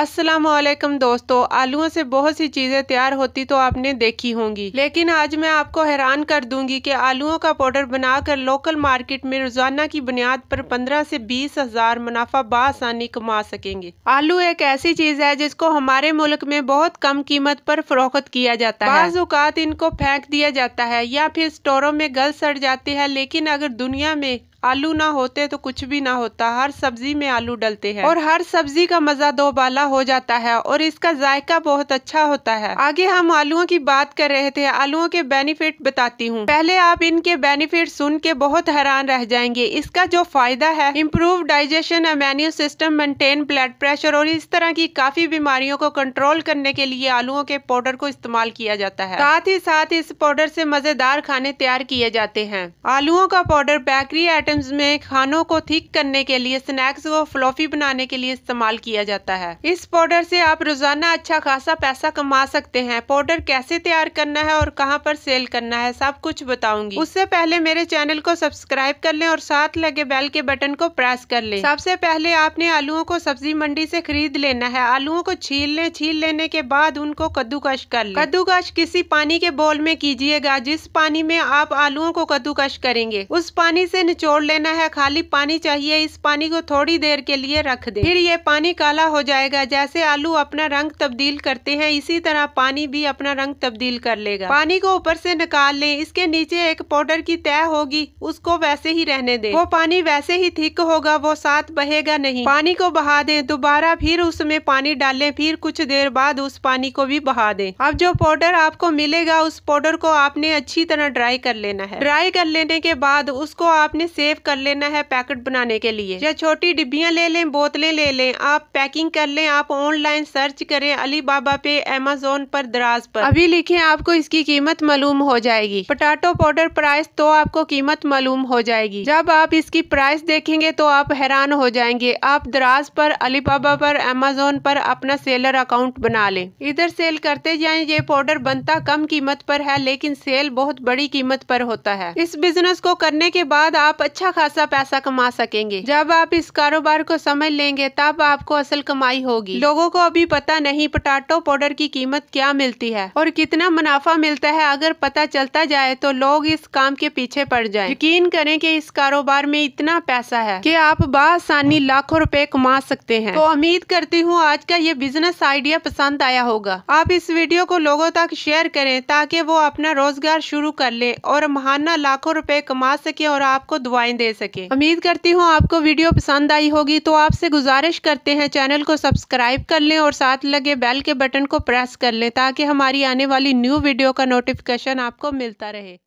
असलम दोस्तों आलूओं से बहुत सी चीज़ें तैयार होती तो आपने देखी होंगी लेकिन आज मैं आपको हैरान कर दूंगी कि आलूओं का पाउडर बनाकर लोकल मार्केट में रोजाना की बुनियाद पर पंद्रह से बीस हजार मुनाफा बासानी कमा सकेंगे आलू एक ऐसी चीज़ है जिसको हमारे मुल्क में बहुत कम कीमत पर फरोख्त किया जाता है बाज़ात इनको फेंक दिया जाता है या फिर स्टोरों में गल सड़ जाती है लेकिन अगर दुनिया में आलू ना होते तो कुछ भी ना होता हर सब्जी में आलू डलते हैं और हर सब्जी का मजा दो बाला हो जाता है और इसका जायका बहुत अच्छा होता है आगे हम आलुओं की बात कर रहे थे आलुओं के बेनिफिट बताती हूँ पहले आप इनके बेनिफिट सुन के बहुत हैरान रह जाएंगे इसका जो फायदा है improve digestion immune system maintain blood pressure और इस तरह की काफी बीमारियों को कंट्रोल करने के लिए आलुओं के पाउडर को इस्तेमाल किया जाता है साथ ही साथ इस पाउडर से मजेदार खाने तैयार किए जाते हैं आलुओं का पाउडर बेकरी आइटम आइटम्स में खानों को थिक करने के लिए स्नैक्स व फ्लॉफी बनाने के लिए इस्तेमाल किया जाता है इस पाउडर से आप रोजाना अच्छा खासा पैसा कमा सकते हैं पाउडर कैसे तैयार करना है और कहाँ पर सेल करना है सब कुछ बताऊंगी उससे पहले मेरे चैनल को सब्सक्राइब कर ले और साथ लगे बेल के बटन को प्रेस कर ले सबसे पहले आपने आलुओं को सब्जी मंडी से खरीद लेना है आलुओं को छील ले छील लेने के बाद उनको कद्दूकश कर ले कद्दूकश किसी पानी के बोल में कीजिएगा जिस पानी में आप आलुओं को कद्दूकश करेंगे उस पानी से निचोड़ लेना है खाली पानी चाहिए इस पानी को थोड़ी देर के लिए रख दे फिर ये पानी काला हो जाएगा जैसे आलू अपना रंग तब्दील करते हैं इसी तरह पानी भी अपना रंग तब्दील कर लेगा पानी को ऊपर से निकाल लें इसके नीचे एक पाउडर की तय होगी उसको वैसे ही रहने दें वो पानी वैसे ही थिक होगा वो साथ बहेगा नहीं पानी को बहा दें दोबारा फिर उसमें पानी डालें फिर कुछ देर बाद उस पानी को भी बहा दें अब जो पाउडर आपको मिलेगा उस पाउडर को आपने अच्छी तरह ड्राई कर लेना है ड्राई कर लेने के बाद उसको आपने से सेव कर लेना है पैकेट बनाने के लिए या छोटी डिब्बिया ले लें बोतलें ले लें आप पैकिंग कर लें आप ऑनलाइन सर्च करें अली बाबा पे अमेजोन पर दराज पर अभी लिखें आपको इसकी कीमत मालूम हो जाएगी पटाटो पाउडर प्राइस तो आपको कीमत मालूम हो जाएगी जब आप इसकी प्राइस देखेंगे तो आप हैरान हो जाएंगे आप दराज पर अली बाबा पर अमेजोन पर अपना सेलर अकाउंट बना लें इधर सेल करते जाए ये पाउडर बनता कम कीमत पर है लेकिन सेल बहुत बड़ी कीमत पर होता है इस बिजनेस को करने के बाद आप अच्छा खासा पैसा कमा सकेंगे जब आप इस कारोबार को समझ लेंगे तब आपको असल कमाई होगी लोगों को अभी पता नहीं पोटाटो पाउडर की कीमत क्या मिलती है और कितना मुनाफा मिलता है अगर पता चलता जाए तो लोग इस काम के पीछे पड़ जाए यकीन करें की इस कारोबार में इतना पैसा है की आप बासानी लाखों रूपए कमा सकते हैं तो उम्मीद करती हूँ आज का ये बिजनेस आइडिया पसंद आया होगा आप इस वीडियो को लोगों तक शेयर करें ताकि वो अपना रोजगार शुरू कर ले और महाना लाखों रुपए कमा सके और आपको दुआ राय दे सके उम्मीद करती हूँ आपको वीडियो पसंद आई होगी तो आपसे गुजारिश करते हैं चैनल को सब्सक्राइब कर लें और साथ लगे बेल के बटन को प्रेस कर लें ताकि हमारी आने वाली न्यू वीडियो का नोटिफिकेशन आपको मिलता रहे